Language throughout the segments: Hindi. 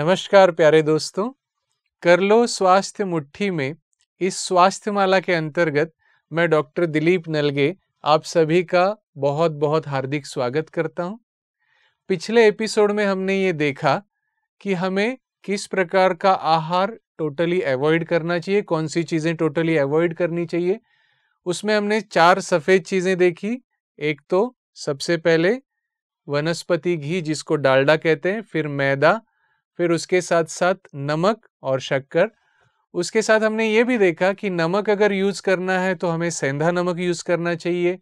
नमस्कार प्यारे दोस्तों कर लो स्वास्थ्य मुट्ठी में इस स्वास्थ्य माला के अंतर्गत मैं डॉक्टर दिलीप नलगे आप सभी का बहुत बहुत हार्दिक स्वागत करता हूं। पिछले एपिसोड में हमने ये देखा कि हमें किस प्रकार का आहार टोटली अवॉइड करना चाहिए कौन सी चीज़ें टोटली अवॉइड करनी चाहिए उसमें हमने चार सफ़ेद चीज़ें देखी एक तो सबसे पहले वनस्पति घी जिसको डालडा कहते हैं फिर मैदा फिर उसके साथ साथ नमक और शक्कर उसके साथ हमने ये भी देखा कि नमक अगर यूज़ करना है तो हमें सेंधा नमक यूज़ करना चाहिए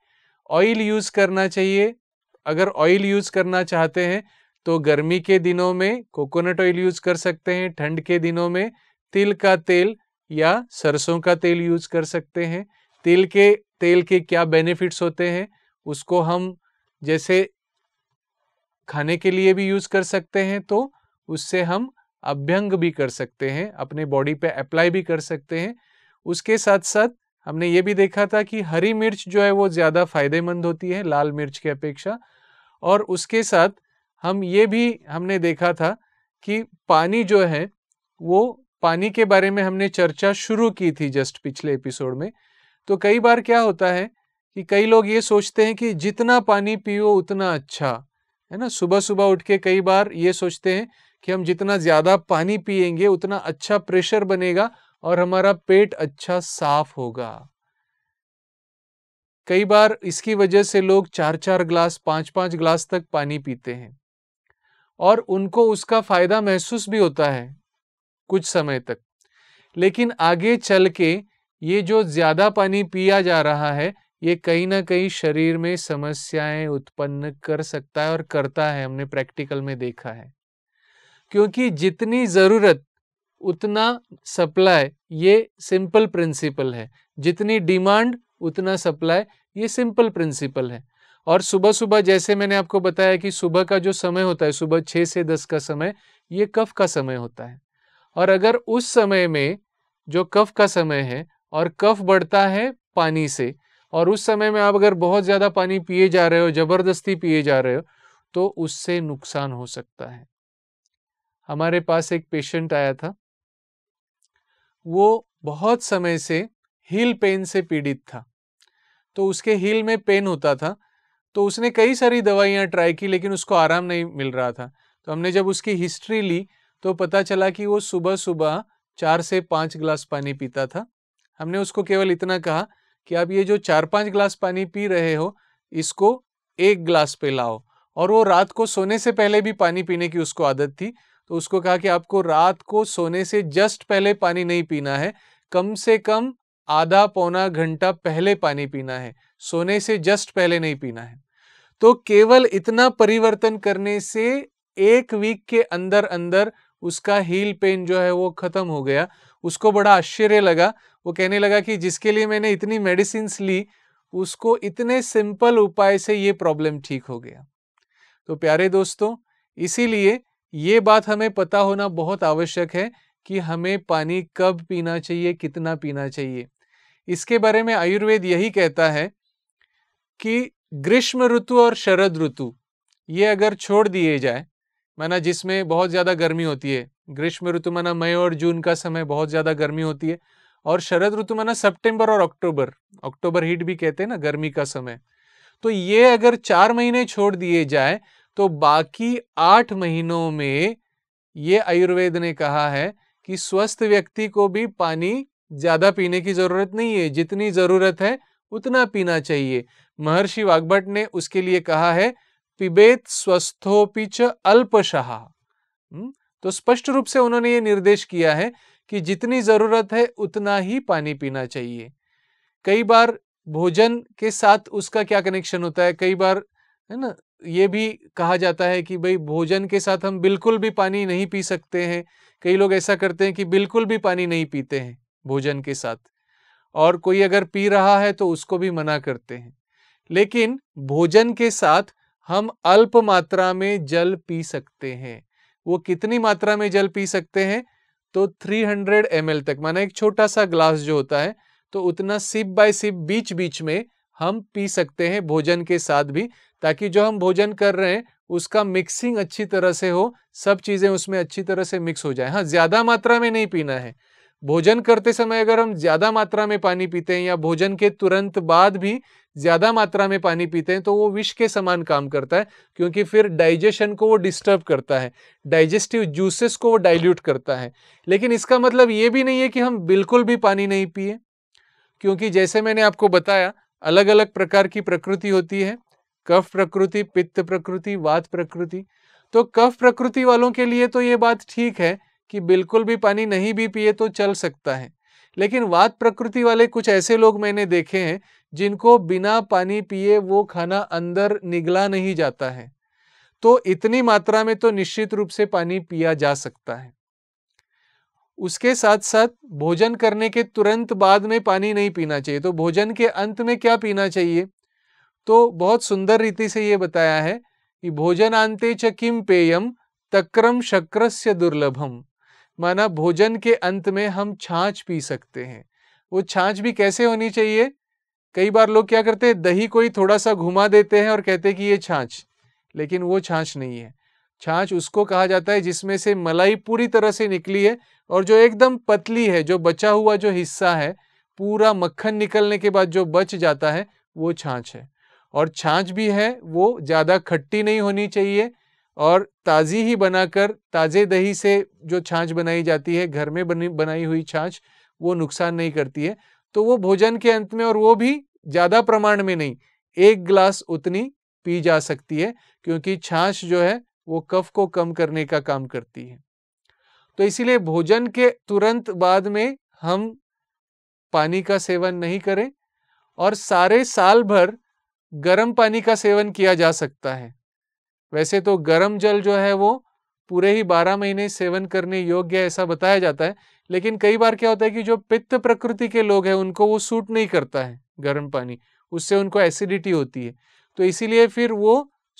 ऑयल यूज़ करना चाहिए अगर ऑयल यूज़ करना चाहते हैं तो गर्मी के दिनों में कोकोनट ऑयल यूज़ कर सकते हैं ठंड के दिनों में तिल का तेल या सरसों का तेल यूज़ कर सकते हैं तिल के तेल के क्या बेनिफिट्स होते हैं उसको हम जैसे खाने के लिए भी यूज़ कर सकते हैं तो उससे हम अभ्यंग भी कर सकते हैं अपने बॉडी पे अप्लाई भी कर सकते हैं उसके साथ साथ हमने ये भी देखा था कि हरी मिर्च जो है वो ज़्यादा फायदेमंद होती है लाल मिर्च की अपेक्षा और उसके साथ हम ये भी हमने देखा था कि पानी जो है वो पानी के बारे में हमने चर्चा शुरू की थी जस्ट पिछले एपिसोड में तो कई बार क्या होता है कि कई लोग ये सोचते हैं कि जितना पानी पियो उतना अच्छा है ना सुबह सुबह उठ के कई बार ये सोचते हैं कि हम जितना ज़्यादा पानी पिएंगे उतना अच्छा प्रेशर बनेगा और हमारा पेट अच्छा साफ होगा कई बार इसकी वजह से लोग चार चार ग्लास पांच पांच ग्लास तक पानी पीते हैं और उनको उसका फ़ायदा महसूस भी होता है कुछ समय तक लेकिन आगे चल के ये जो ज़्यादा पानी पिया जा रहा है ये कहीं ना कहीं शरीर में समस्याएं उत्पन्न कर सकता है और करता है हमने प्रैक्टिकल में देखा है क्योंकि जितनी ज़रूरत उतना सप्लाई ये सिंपल प्रिंसिपल है जितनी डिमांड उतना सप्लाई ये सिंपल प्रिंसिपल है और सुबह सुबह जैसे मैंने आपको बताया कि सुबह का जो समय होता है सुबह छः से दस का समय ये कफ का समय होता है और अगर उस समय में जो कफ का समय है और कफ बढ़ता है पानी से और उस समय में आप अगर बहुत ज़्यादा पानी पिए जा रहे हो ज़बरदस्ती पिए जा रहे हो तो उससे नुकसान हो सकता है हमारे पास एक पेशेंट आया था वो बहुत समय से हील पेन से पीड़ित था तो उसके हील में पेन होता था तो उसने कई सारी दवाइयाँ ट्राई की लेकिन उसको आराम नहीं मिल रहा था तो हमने जब उसकी हिस्ट्री ली तो पता चला कि वो सुबह सुबह चार से पाँच ग्लास पानी पीता था हमने उसको केवल इतना कहा कि आप ये जो चार पाँच ग्लास पानी पी रहे हो इसको एक ग्लास पे लाओ और वो रात को सोने से पहले भी पानी पीने की उसको आदत थी तो उसको कहा कि आपको रात को सोने से जस्ट पहले पानी नहीं पीना है कम से कम आधा पौना घंटा पहले पानी पीना है सोने से जस्ट पहले नहीं पीना है तो केवल इतना परिवर्तन करने से एक वीक के अंदर अंदर उसका हील पेन जो है वो खत्म हो गया उसको बड़ा आश्चर्य लगा वो कहने लगा कि जिसके लिए मैंने इतनी मेडिसिन ली उसको इतने सिंपल उपाय से ये प्रॉब्लम ठीक हो गया तो प्यारे दोस्तों इसीलिए ये बात हमें पता होना बहुत आवश्यक है कि हमें पानी कब पीना चाहिए कितना पीना चाहिए इसके बारे में आयुर्वेद यही कहता है कि ग्रीष्म ऋतु और शरद ऋतु ये अगर छोड़ दिए जाए माना जिसमें बहुत ज़्यादा गर्मी होती है ग्रीष्म ऋतु माना मई और जून का समय बहुत ज़्यादा गर्मी होती है और शरद ऋतु माना सितंबर और अक्टूबर अक्टूबर हीट भी कहते हैं ना गर्मी का समय तो ये अगर चार महीने छोड़ दिए जाए तो बाकी आठ महीनों में ये आयुर्वेद ने कहा है कि स्वस्थ व्यक्ति को भी पानी ज़्यादा पीने की ज़रूरत नहीं है जितनी ज़रूरत है उतना पीना चाहिए महर्षि वागभट ने उसके लिए कहा है पिबेत स्वस्थोपिच अल्पशाह हम्म, तो स्पष्ट रूप से उन्होंने ये निर्देश किया है कि जितनी ज़रूरत है उतना ही पानी पीना चाहिए कई बार भोजन के साथ उसका क्या कनेक्शन होता है कई बार है ना ये भी कहा जाता है कि भाई भोजन के साथ हम बिल्कुल भी पानी नहीं पी सकते हैं कई लोग ऐसा करते हैं कि बिल्कुल भी पानी नहीं पीते हैं भोजन के साथ और कोई अगर पी रहा है तो उसको भी मना करते हैं लेकिन भोजन के साथ हम अल्प मात्रा में जल पी सकते हैं वो कितनी मात्रा में जल पी सकते हैं तो 300 हंड्रेड तक माना एक छोटा सा ग्लास जो होता है तो उतना सिप बाय सिप बीच बीच में हम पी सकते हैं भोजन के साथ भी ताकि जो हम भोजन कर रहे हैं उसका मिक्सिंग अच्छी तरह से हो सब चीज़ें उसमें अच्छी तरह से मिक्स हो जाए हाँ ज़्यादा मात्रा में नहीं पीना है भोजन करते समय अगर हम ज़्यादा मात्रा में पानी पीते हैं या भोजन के तुरंत बाद भी ज़्यादा मात्रा में पानी पीते हैं तो वो विष के समान काम करता है क्योंकि फिर डाइजेशन को वो डिस्टर्ब करता है डाइजेस्टिव जूसेस को वो डाइल्यूट करता है लेकिन इसका मतलब ये भी नहीं है कि हम बिल्कुल भी पानी नहीं पिए क्योंकि जैसे मैंने आपको बताया अलग अलग प्रकार की प्रकृति होती है कफ प्रकृति पित्त प्रकृति वात प्रकृति तो कफ प्रकृति वालों के लिए तो ये बात ठीक है कि बिल्कुल भी पानी नहीं भी पिए तो चल सकता है लेकिन वात प्रकृति वाले कुछ ऐसे लोग मैंने देखे हैं जिनको बिना पानी पिए वो खाना अंदर निगला नहीं जाता है तो इतनी मात्रा में तो निश्चित रूप से पानी पिया जा सकता है उसके साथ साथ भोजन करने के तुरंत बाद में पानी नहीं पीना चाहिए तो भोजन के अंत में क्या पीना चाहिए तो बहुत सुंदर रीति से ये बताया है कि भोजन आंते च किम पेयम तक्रम शक्रस्य दुर्लभम माना भोजन के अंत में हम छाछ पी सकते हैं वो छाछ भी कैसे होनी चाहिए कई बार लोग क्या करते हैं दही को ही थोड़ा सा घुमा देते हैं और कहते हैं कि ये छाछ लेकिन वो छाछ नहीं है छाछ उसको कहा जाता है जिसमें से मलाई पूरी तरह से निकली है और जो एकदम पतली है जो बचा हुआ जो हिस्सा है पूरा मक्खन निकलने के बाद जो बच जाता है वो छाछ है और छाछ भी है वो ज़्यादा खट्टी नहीं होनी चाहिए और ताज़ी ही बनाकर ताज़े दही से जो छाछ बनाई जाती है घर में बनी बनाई हुई छाछ वो नुकसान नहीं करती है तो वो भोजन के अंत में और वो भी ज़्यादा प्रमाण में नहीं एक गिलास उतनी पी जा सकती है क्योंकि छाछ जो है वो कफ को कम करने का काम करती है तो इसीलिए भोजन के तुरंत बाद में हम पानी का सेवन नहीं करें और सारे साल भर गर्म पानी का सेवन किया जा सकता है वैसे तो गर्म जल जो है वो पूरे ही बारह महीने सेवन करने योग्य ऐसा बताया जाता है लेकिन कई बार क्या होता है कि जो पित्त प्रकृति के लोग हैं उनको वो सूट नहीं करता है गर्म पानी उससे उनको एसिडिटी होती है तो इसीलिए फिर वो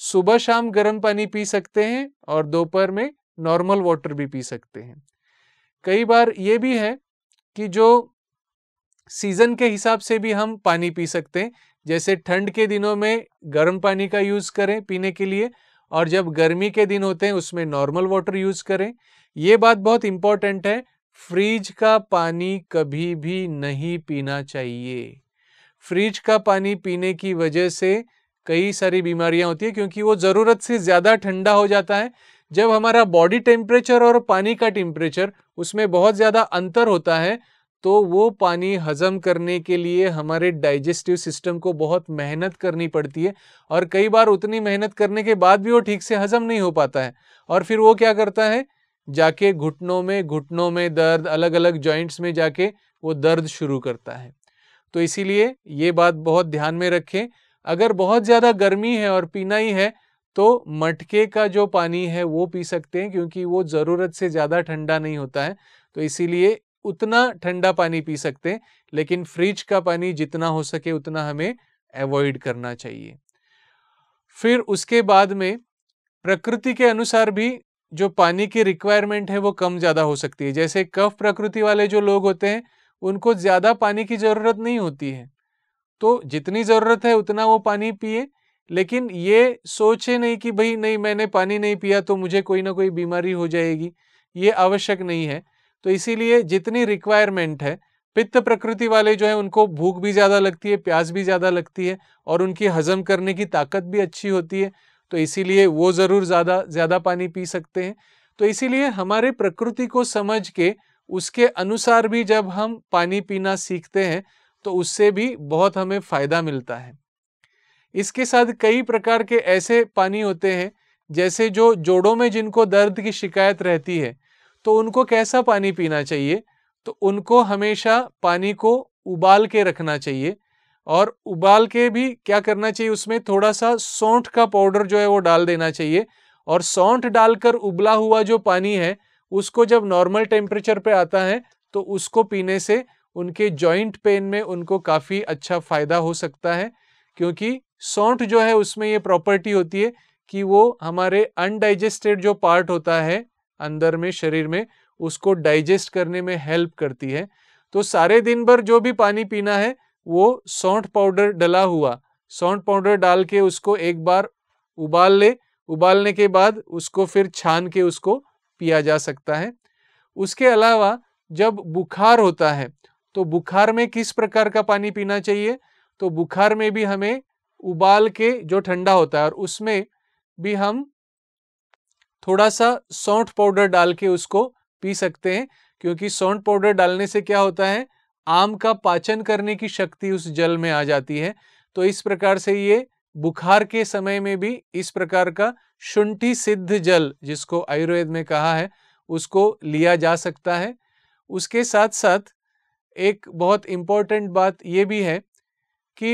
सुबह शाम गर्म पानी पी सकते हैं और दोपहर में नॉर्मल वाटर भी पी सकते हैं कई बार ये भी है कि जो सीज़न के हिसाब से भी हम पानी पी सकते हैं जैसे ठंड के दिनों में गर्म पानी का यूज़ करें पीने के लिए और जब गर्मी के दिन होते हैं उसमें नॉर्मल वाटर यूज़ करें ये बात बहुत इम्पॉर्टेंट है फ्रिज का पानी कभी भी नहीं पीना चाहिए फ्रिज का पानी पीने की वजह से कई सारी बीमारियां होती है क्योंकि वो ज़रूरत से ज़्यादा ठंडा हो जाता है जब हमारा बॉडी टेम्परेचर और पानी का टेम्परेचर उसमें बहुत ज़्यादा अंतर होता है तो वो पानी हजम करने के लिए हमारे डाइजेस्टिव सिस्टम को बहुत मेहनत करनी पड़ती है और कई बार उतनी मेहनत करने के बाद भी वो ठीक से हजम नहीं हो पाता है और फिर वो क्या करता है जाके घुटनों में घुटनों में दर्द अलग अलग जॉइंट्स में जाके वो दर्द शुरू करता है तो इसीलिए ये बात बहुत ध्यान में रखें अगर बहुत ज़्यादा गर्मी है और पीना ही है तो मटके का जो पानी है वो पी सकते हैं क्योंकि वो ज़रूरत से ज़्यादा ठंडा नहीं होता है तो इसीलिए उतना ठंडा पानी पी सकते हैं लेकिन फ्रिज का पानी जितना हो सके उतना हमें अवॉइड करना चाहिए फिर उसके बाद में प्रकृति के अनुसार भी जो पानी की रिक्वायरमेंट है वो कम ज़्यादा हो सकती है जैसे कफ प्रकृति वाले जो लोग होते हैं उनको ज़्यादा पानी की ज़रूरत नहीं होती है तो जितनी ज़रूरत है उतना वो पानी पिए लेकिन ये सोचे नहीं कि भाई नहीं मैंने पानी नहीं पिया तो मुझे कोई ना कोई बीमारी हो जाएगी ये आवश्यक नहीं है तो इसीलिए जितनी रिक्वायरमेंट है पित्त प्रकृति वाले जो है उनको भूख भी ज़्यादा लगती है प्यास भी ज़्यादा लगती है और उनकी हजम करने की ताकत भी अच्छी होती है तो इसीलिए वो ज़रूर ज़्यादा ज़्यादा पानी पी सकते हैं तो इसीलिए हमारे प्रकृति को समझ के उसके अनुसार भी जब हम पानी पीना सीखते हैं तो उससे भी बहुत हमें फ़ायदा मिलता है इसके साथ कई प्रकार के ऐसे पानी होते हैं जैसे जो जोड़ों में जिनको दर्द की शिकायत रहती है तो उनको कैसा पानी पीना चाहिए तो उनको हमेशा पानी को उबाल के रखना चाहिए और उबाल के भी क्या करना चाहिए उसमें थोड़ा सा सौंठ का पाउडर जो है वो डाल देना चाहिए और सौंठ डालकर उबला हुआ जो पानी है उसको जब नॉर्मल टेम्परेचर पे आता है तो उसको पीने से उनके जॉइंट पेन में उनको काफ़ी अच्छा फ़ायदा हो सकता है क्योंकि सौंठ जो है उसमें ये प्रॉपर्टी होती है कि वो हमारे अनडाइजेस्टेड जो पार्ट होता है अंदर में शरीर में उसको डाइजेस्ट करने में हेल्प करती है तो सारे दिन भर जो भी पानी पीना है वो सौंठ पाउडर डला हुआ सौंठ पाउडर डाल के उसको एक बार उबाल ले उबालने के बाद उसको फिर छान के उसको पिया जा सकता है उसके अलावा जब बुखार होता है तो बुखार में किस प्रकार का पानी पीना चाहिए तो बुखार में भी हमें उबाल के जो ठंडा होता है और उसमें भी हम थोड़ा सा सौंठ पाउडर डाल के उसको पी सकते हैं क्योंकि सौंठ पाउडर डालने से क्या होता है आम का पाचन करने की शक्ति उस जल में आ जाती है तो इस प्रकार से ये बुखार के समय में भी इस प्रकार का शुंठी सिद्ध जल जिसको आयुर्वेद में कहा है उसको लिया जा सकता है उसके साथ साथ एक बहुत इम्पॉर्टेंट बात ये भी है कि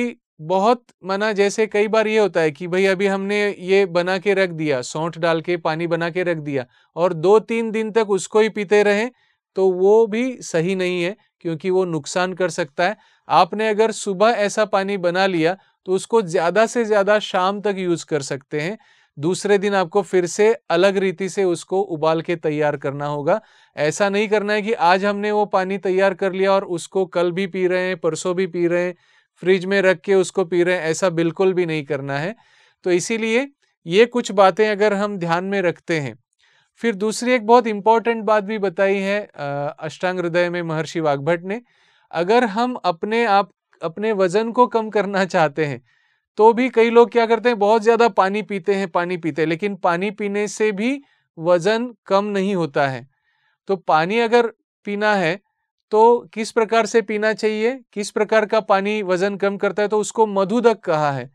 बहुत मना जैसे कई बार ये होता है कि भाई अभी हमने ये बना के रख दिया सौंठ डाल के पानी बना के रख दिया और दो तीन दिन तक उसको ही पीते रहें तो वो भी सही नहीं है क्योंकि वो नुकसान कर सकता है आपने अगर सुबह ऐसा पानी बना लिया तो उसको ज़्यादा से ज़्यादा शाम तक यूज़ कर सकते हैं दूसरे दिन आपको फिर से अलग रीति से उसको उबाल के तैयार करना होगा ऐसा नहीं करना है कि आज हमने वो पानी तैयार कर लिया और उसको कल भी पी रहे हैं परसों भी पी रहे हैं फ्रिज में रख के उसको पी रहे हैं ऐसा बिल्कुल भी नहीं करना है तो इसीलिए ये कुछ बातें अगर हम ध्यान में रखते हैं फिर दूसरी एक बहुत इंपॉर्टेंट बात भी बताई है अष्टांग हृदय में महर्षि वाघभट ने अगर हम अपने आप अपने वजन को कम करना चाहते हैं तो भी कई लोग क्या करते हैं बहुत ज़्यादा पानी पीते हैं पानी पीते हैं लेकिन पानी पीने से भी वज़न कम नहीं होता है तो पानी अगर पीना है तो किस प्रकार से पीना चाहिए किस प्रकार का पानी वज़न कम करता है तो उसको मधुदक कहा है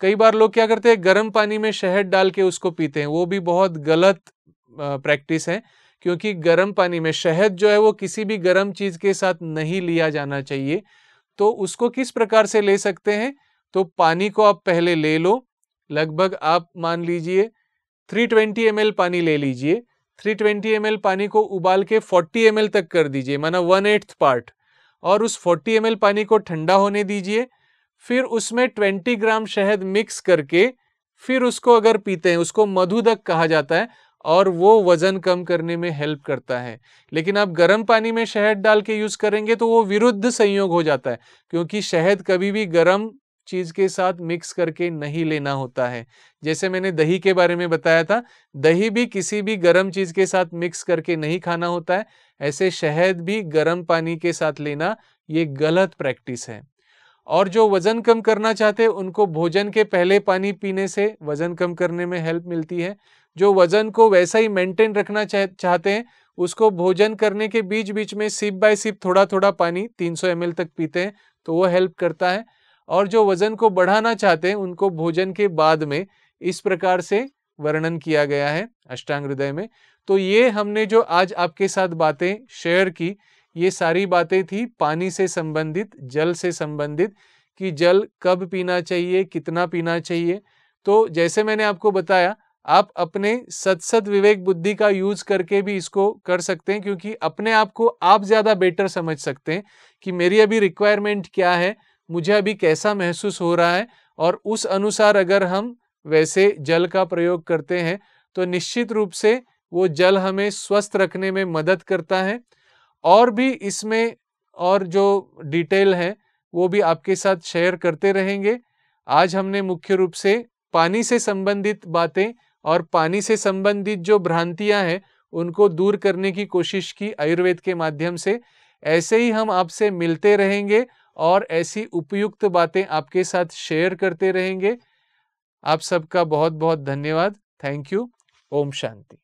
कई बार लोग क्या करते हैं गर्म पानी में शहद डाल के उसको पीते हैं वो भी बहुत गलत प्रैक्टिस है क्योंकि गर्म पानी में शहद जो है वो किसी भी गर्म चीज़ के साथ नहीं लिया जाना चाहिए तो उसको किस प्रकार से ले सकते हैं तो पानी को आप पहले ले लो लगभग आप मान लीजिए 320 ट्वेंटी पानी ले लीजिए 320 ट्वेंटी पानी को उबाल के 40 एम तक कर दीजिए माना वन एट्थ पार्ट और उस 40 एम पानी को ठंडा होने दीजिए फिर उसमें 20 ग्राम शहद मिक्स करके फिर उसको अगर पीते हैं उसको मधुदक कहा जाता है और वो वज़न कम करने में हेल्प करता है लेकिन आप गर्म पानी में शहद डाल के यूज़ करेंगे तो वो विरुद्ध संयोग हो जाता है क्योंकि शहद कभी भी गर्म चीज़ के साथ मिक्स करके नहीं लेना होता है जैसे मैंने दही के बारे में बताया था दही भी किसी भी गर्म चीज़ के साथ मिक्स करके नहीं खाना होता है ऐसे शहद भी गर्म पानी के साथ लेना ये गलत प्रैक्टिस है और जो वज़न कम करना चाहते हैं उनको भोजन के पहले पानी पीने से वज़न कम करने में हेल्प मिलती है जो वज़न को वैसा ही मेंटेन रखना चाहते हैं उसको भोजन करने के बीच बीच में सिप बाय सिप थोड़ा थोड़ा पानी 300 ml तक पीते हैं तो वो हेल्प करता है और जो वजन को बढ़ाना चाहते हैं उनको भोजन के बाद में इस प्रकार से वर्णन किया गया है अष्टांग हृदय में तो ये हमने जो आज आपके साथ बातें शेयर की ये सारी बातें थी पानी से संबंधित जल से संबंधित कि जल कब पीना चाहिए कितना पीना चाहिए तो जैसे मैंने आपको बताया आप अपने सतसत विवेक बुद्धि का यूज करके भी इसको कर सकते हैं क्योंकि अपने आप को आप ज़्यादा बेटर समझ सकते हैं कि मेरी अभी रिक्वायरमेंट क्या है मुझे अभी कैसा महसूस हो रहा है और उस अनुसार अगर हम वैसे जल का प्रयोग करते हैं तो निश्चित रूप से वो जल हमें स्वस्थ रखने में मदद करता है और भी इसमें और जो डिटेल है वो भी आपके साथ शेयर करते रहेंगे आज हमने मुख्य रूप से पानी से संबंधित बातें और पानी से संबंधित जो भ्रांतियां हैं उनको दूर करने की कोशिश की आयुर्वेद के माध्यम से ऐसे ही हम आपसे मिलते रहेंगे और ऐसी उपयुक्त बातें आपके साथ शेयर करते रहेंगे आप सबका बहुत बहुत धन्यवाद थैंक यू ओम शांति